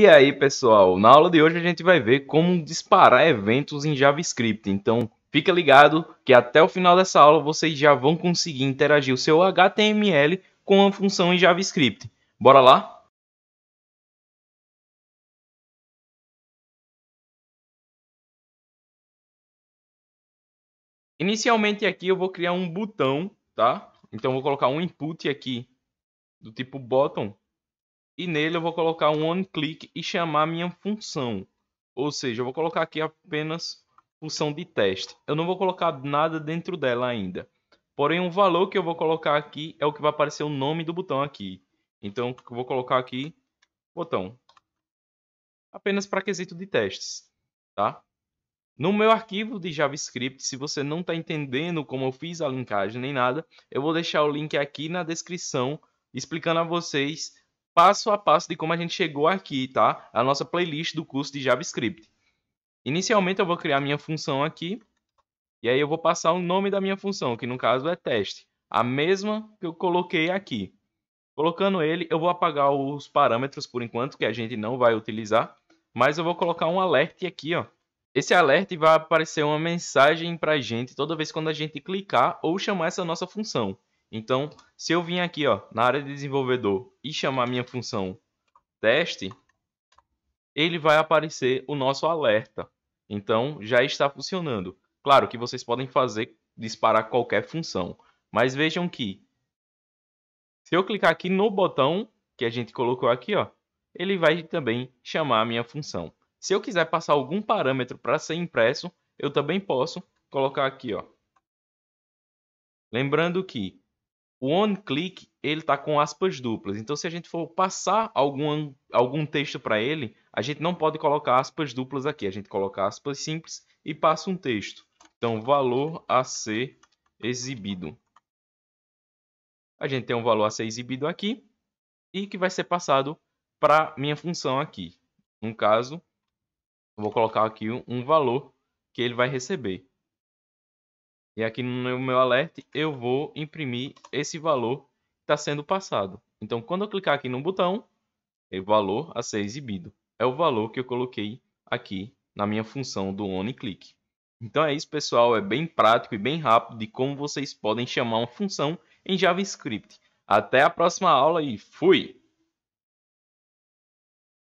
E aí, pessoal, na aula de hoje a gente vai ver como disparar eventos em JavaScript. Então, fica ligado que até o final dessa aula vocês já vão conseguir interagir o seu HTML com a função em JavaScript. Bora lá? Inicialmente aqui eu vou criar um botão, tá? Então vou colocar um input aqui do tipo button. E nele eu vou colocar um onclick click e chamar minha função. Ou seja, eu vou colocar aqui apenas função de teste. Eu não vou colocar nada dentro dela ainda. Porém, o valor que eu vou colocar aqui é o que vai aparecer o nome do botão aqui. Então, eu vou colocar aqui botão. Apenas para quesito de testes, tá? No meu arquivo de JavaScript, se você não está entendendo como eu fiz a linkagem nem nada, eu vou deixar o link aqui na descrição explicando a vocês passo a passo de como a gente chegou aqui, tá? A nossa playlist do curso de JavaScript. Inicialmente eu vou criar minha função aqui, e aí eu vou passar o nome da minha função, que no caso é teste. A mesma que eu coloquei aqui. Colocando ele, eu vou apagar os parâmetros por enquanto, que a gente não vai utilizar. Mas eu vou colocar um alert aqui, ó. Esse alert vai aparecer uma mensagem para a gente toda vez quando a gente clicar ou chamar essa nossa função. Então, se eu vim aqui ó, na área de desenvolvedor e chamar minha função teste, ele vai aparecer o nosso alerta. Então, já está funcionando. Claro que vocês podem fazer disparar qualquer função, mas vejam que se eu clicar aqui no botão que a gente colocou aqui, ó, ele vai também chamar a minha função. Se eu quiser passar algum parâmetro para ser impresso, eu também posso colocar aqui. Ó. Lembrando que o on click ele está com aspas duplas. Então, se a gente for passar algum, algum texto para ele, a gente não pode colocar aspas duplas aqui. A gente coloca aspas simples e passa um texto. Então, valor a ser exibido. A gente tem um valor a ser exibido aqui e que vai ser passado para minha função aqui. No caso, vou colocar aqui um valor que ele vai receber. E aqui no meu alert, eu vou imprimir esse valor que está sendo passado. Então, quando eu clicar aqui no botão, é valor a ser exibido. É o valor que eu coloquei aqui na minha função do onClick. Então é isso, pessoal. É bem prático e bem rápido de como vocês podem chamar uma função em JavaScript. Até a próxima aula e fui!